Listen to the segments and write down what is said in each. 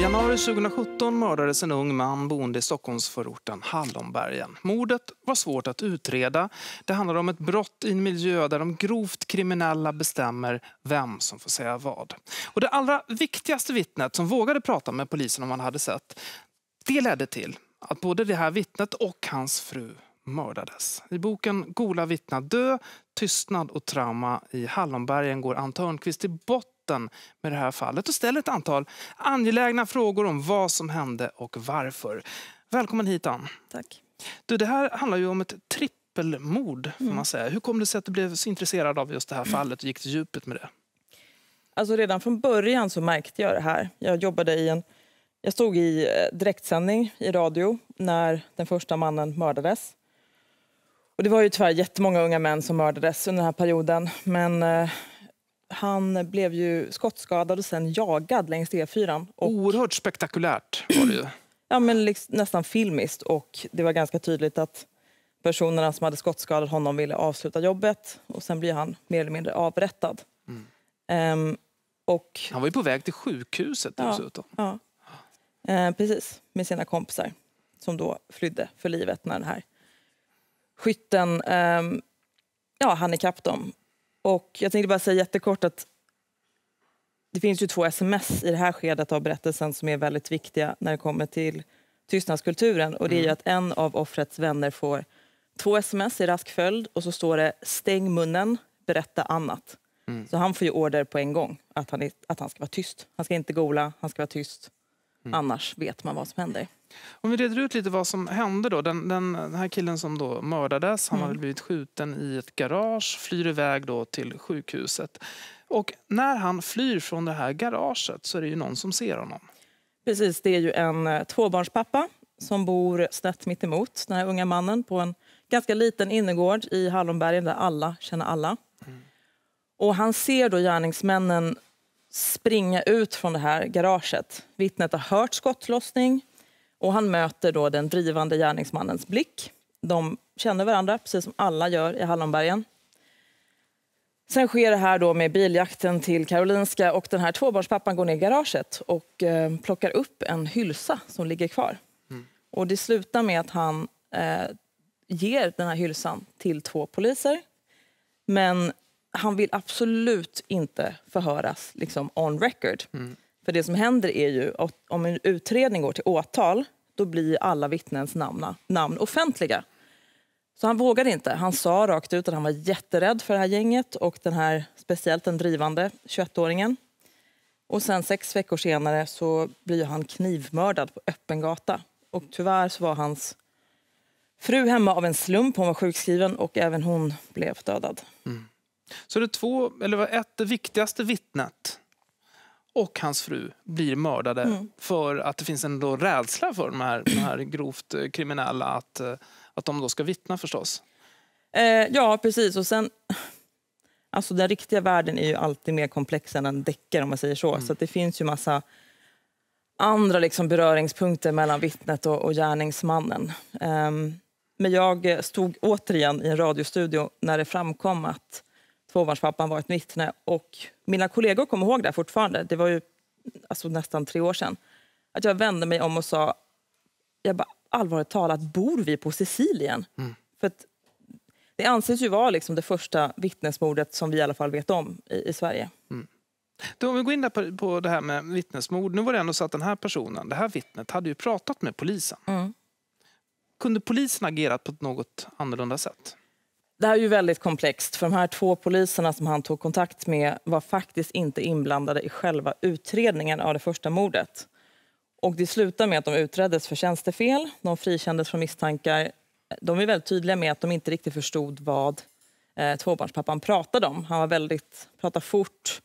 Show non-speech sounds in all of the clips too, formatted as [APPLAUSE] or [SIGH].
I januari 2017 mördades en ung man boende i Stockholmsförorten Hallonbergen. Mordet var svårt att utreda. Det handlade om ett brott i en miljö där de grovt kriminella bestämmer vem som får säga vad. Och det allra viktigaste vittnet som vågade prata med polisen om han hade sett, det ledde till att både det här vittnet och hans fru mördades. I boken Gola vittna dö, tystnad och trauma i Hallonbergen går Ann Törnqvist till botten botten med det här fallet och ställer ett antal angelägna frågor om vad som hände och varför. Välkommen hit, Ann. Tack. Du, det här handlar ju om ett trippelmord. Får man mm. säga. Hur kom det sig att du blev så intresserad av just det här fallet och gick till djupet med det? Alltså redan från början så märkte jag det här. Jag jobbade i en... Jag stod i eh, direktsändning i radio när den första mannen mördades. Och det var ju tyvärr jättemånga unga män som mördades under den här perioden. Men eh, han blev ju skottskadad och sen jagad längs E4. Och... Oerhört spektakulärt var det ju. ja, men liksom, nästan filmiskt. Och det var ganska tydligt att personerna som hade skottskadat honom ville avsluta jobbet och sen blir han mer eller mindre avrättad. Mm. Ehm, och... Han var ju på väg till sjukhuset ja, dessutom. Ja. Ehm, precis, med sina kompisar som då flydde för livet när den här skytten ehm, ja, han ikapp dem och jag tänkte bara säga jättekort att det finns ju två sms i det här skedet av berättelsen som är väldigt viktiga när det kommer till tystnadskulturen. Och det är ju mm. att en av offrets vänner får två sms i rask följd och så står det stäng munnen, berätta annat. Mm. Så han får ju order på en gång att han, är, att han ska vara tyst. Han ska inte gola, han ska vara tyst. Mm. Annars vet man vad som händer. Om vi reder ut lite vad som hände då. Den, den, den här killen som då mördades, han mm. blivit skjuten i ett garage, flyr iväg då till sjukhuset. Och när han flyr från det här garaget så är det ju någon som ser honom. Precis, det är ju en eh, tvåbarnspappa som bor snett mitt emot den här unga mannen på en ganska liten innergård i Hallonbergen där alla känner alla. Mm. Och han ser då gärningsmännen springa ut från det här garaget. Vittnet har hört skottlossning och han möter då den drivande gärningsmannens blick. De känner varandra, precis som alla gör i Hallonbergen. Sen sker det här då med biljakten till Karolinska och den här tvåbarnspappan går ner i garaget och eh, plockar upp en hylsa som ligger kvar. Mm. Och det slutar med att han eh, ger den här hylsan till två poliser. Men han vill absolut inte förhöras liksom, on record. Mm. För det som händer är ju att om en utredning går till åtal då blir alla vittnens namn, namn offentliga. Så han vågade inte. Han sa rakt ut att han var jätterädd för det här gänget och den här, speciellt den drivande 21-åringen. Och sen sex veckor senare så blir han knivmördad på öppen gata. Och tyvärr så var hans fru hemma av en slump. Hon var sjukskriven och även hon blev dödad. Mm. Så det två, eller ett, viktigaste vittnet och hans fru blir mördade mm. för att det finns en då rädsla för de här, de här grovt eh, kriminella att, eh, att de då ska vittna förstås. Eh, ja, precis. Och sen... Alltså den riktiga världen är ju alltid mer komplex än en deckare om man säger så. Mm. Så det finns ju massa andra liksom beröringspunkter mellan vittnet och, och gärningsmannen. Um, men jag stod återigen i en radiostudio när det framkom att tvåbarnspappan var ett vittne. Och mina kollegor kommer ihåg det fortfarande. Det var ju alltså, nästan tre år sedan. Att jag vände mig om och sa, jag bara, allvarligt talat, bor vi på Sicilien? Mm. För att, det anses ju vara liksom det första vittnesmordet som vi i alla fall vet om i, i Sverige. Mm. Då om vi går in där på, på, det här med vittnesmord. Nu var det ändå så att den här personen, det här vittnet, hade ju pratat med polisen. Mm. Kunde polisen agerat på något annorlunda sätt? Det här är ju väldigt komplext, för de här två poliserna som han tog kontakt med var faktiskt inte inblandade i själva utredningen av det första mordet. Och det slutar med att de utreddes för tjänstefel, de frikändes från misstankar. De är väldigt tydliga med att de inte riktigt förstod vad eh, tvåbarnspappan pratade om. Han var väldigt, pratade fort,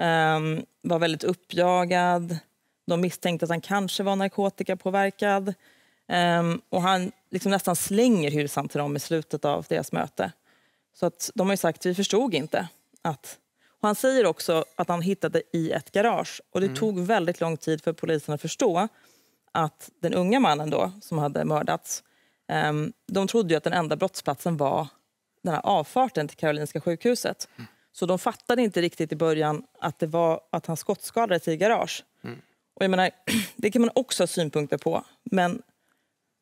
eh, var väldigt uppjagad. De misstänkte att han kanske var narkotikapåverkad. Eh, och han liksom nästan slänger hylsan till dem i slutet av deras möte. Så att de har sagt, vi förstod inte att han säger också att han hittade i ett garage. Och Det mm. tog väldigt lång tid för polisen att förstå att den unga mannen då, som hade mördats, um, de trodde att den enda brottsplatsen var den här avfarten till Karolinska sjukhuset. Mm. Så de fattade inte riktigt i början att, det var, att han skottskadades i garage. Mm. Och jag menar, [CLEARS THROAT] det kan man också ha synpunkter på, men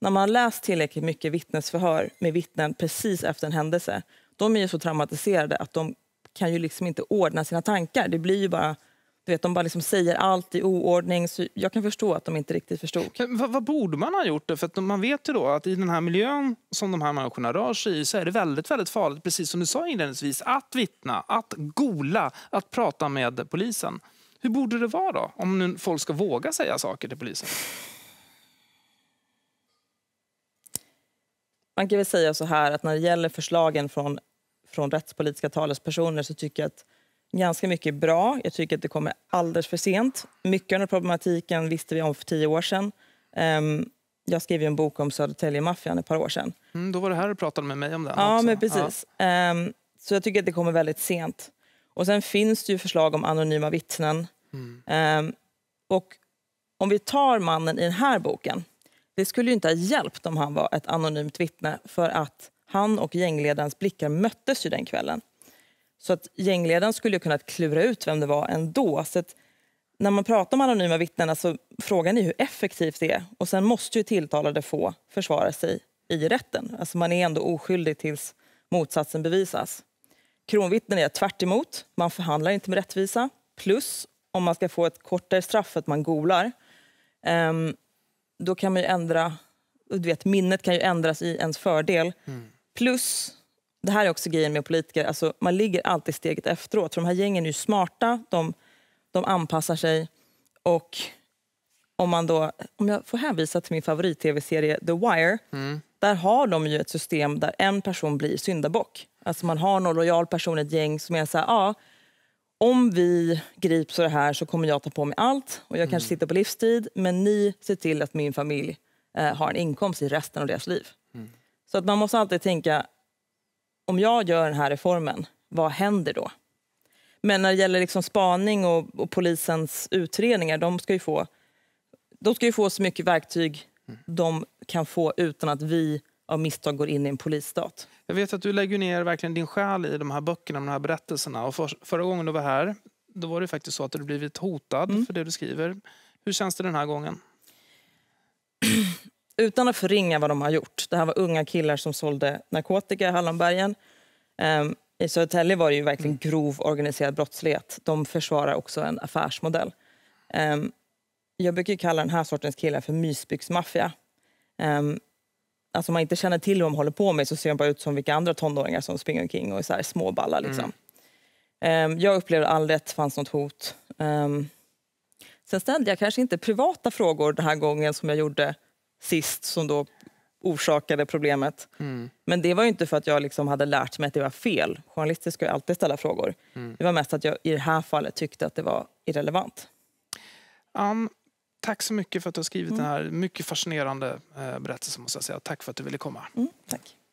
när man har läst tillräckligt mycket vittnesförhör med vittnen precis efter en händelse, de är ju så traumatiserade att de kan ju liksom inte ordna sina tankar. Det blir ju bara, du vet, de bara liksom säger allt i oordning. Så jag kan förstå att de inte riktigt förstod. Vad, vad, borde man ha gjort? Då? För att man vet ju då att i den här miljön som de här människorna rör sig i så är det väldigt, väldigt farligt, precis som du sa inledningsvis, att vittna, att gola, att prata med polisen. Hur borde det vara då, om nu folk ska våga säga saker till polisen? Man kan väl säga så här att när det gäller förslagen från, från rättspolitiska talespersoner så tycker jag att ganska mycket är bra. Jag tycker att det kommer alldeles för sent. Mycket av den problematiken visste vi om för tio år sedan. Um, jag skrev ju en bok om Södertäljemaffian ett par år sedan. Mm, då var det här du pratade med mig om den Ja, också. men precis. Ja. Um, ehm, så jag tycker att det kommer väldigt sent. Och sen finns det ju förslag om anonyma vittnen. Mm. Um, och om vi tar mannen i den här boken det skulle ju inte ha hjälpt om han var ett anonymt vittne för att han och gängledarens blickar möttes ju den kvällen. Så att gängledaren skulle ju kunnat klura ut vem det var ändå. Så när man pratar om anonyma vittnen, alltså, frågan är hur effektivt det är. Och sen måste ju tilltalade få försvara sig i rätten. Alltså man är ändå oskyldig tills motsatsen bevisas. Kronvittnen är tvärt emot. Man förhandlar inte med rättvisa. Plus, om man ska få ett kortare straff för att man golar, ehm, då kan man ju ändra... Du vet, minnet kan ju ändras i ens fördel. Mm. Plus, det här är också grejen med politiker, alltså, man ligger alltid steget efteråt. För de här gängen är ju smarta, de, de anpassar sig. Och om, man då, om jag får hänvisa till min favorit-tv-serie The Wire. Mm. Där har de ju ett system där en person blir syndabock. Alltså man har någon lojal person i ett gäng som är så här, ah, om vi grips av det här så kommer jag ta på mig allt och jag mm. kanske sitter på livstid men ni ser till att min familj eh, har en inkomst i resten av deras liv. Mm. Så att man måste alltid tänka, om jag gör den här reformen, vad händer då? Men när det gäller liksom spaning och, och polisens utredningar, de ska, ju få, de ska ju få så mycket verktyg mm. de kan få utan att vi av misstag går in i en polisstat. Jag vet att du lägger ner verkligen din själ i de här böckerna, de här berättelserna. Och för, förra gången du var här, då var det faktiskt så att du blivit hotad mm. för det du skriver. Hur känns det den här gången? [CLEARS THROAT] Utan att förringa vad de har gjort. Det här var unga killar som sålde narkotika i Hallonbergen. Um, I Södertälje var det ju verkligen mm. grov organiserad brottslighet. De försvarar också en affärsmodell. Um, jag brukar kalla den här sortens killar för mysbyxmaffia. Um, ehm, alltså man inte känner till hur de håller på med så ser de bara ut som vilka andra tonåringar som springer omkring och är så här småballa. Mm. Liksom. Mm. jag upplevde aldrig att det fanns något hot. Ehm, sen ställde jag kanske inte privata frågor den här gången som jag gjorde sist som då orsakade problemet. Mm. Men det var inte för att jag liksom hade lärt mig att det var fel. Journalister ska alltid ställa frågor. Mm. Det var mest att jag i det här fallet tyckte att det var irrelevant. Um, Tack så mycket för att du har skrivit mm. den här mycket fascinerande eh, berättelsen. Måste jag säga. Tack för att du ville komma. Mm, tack.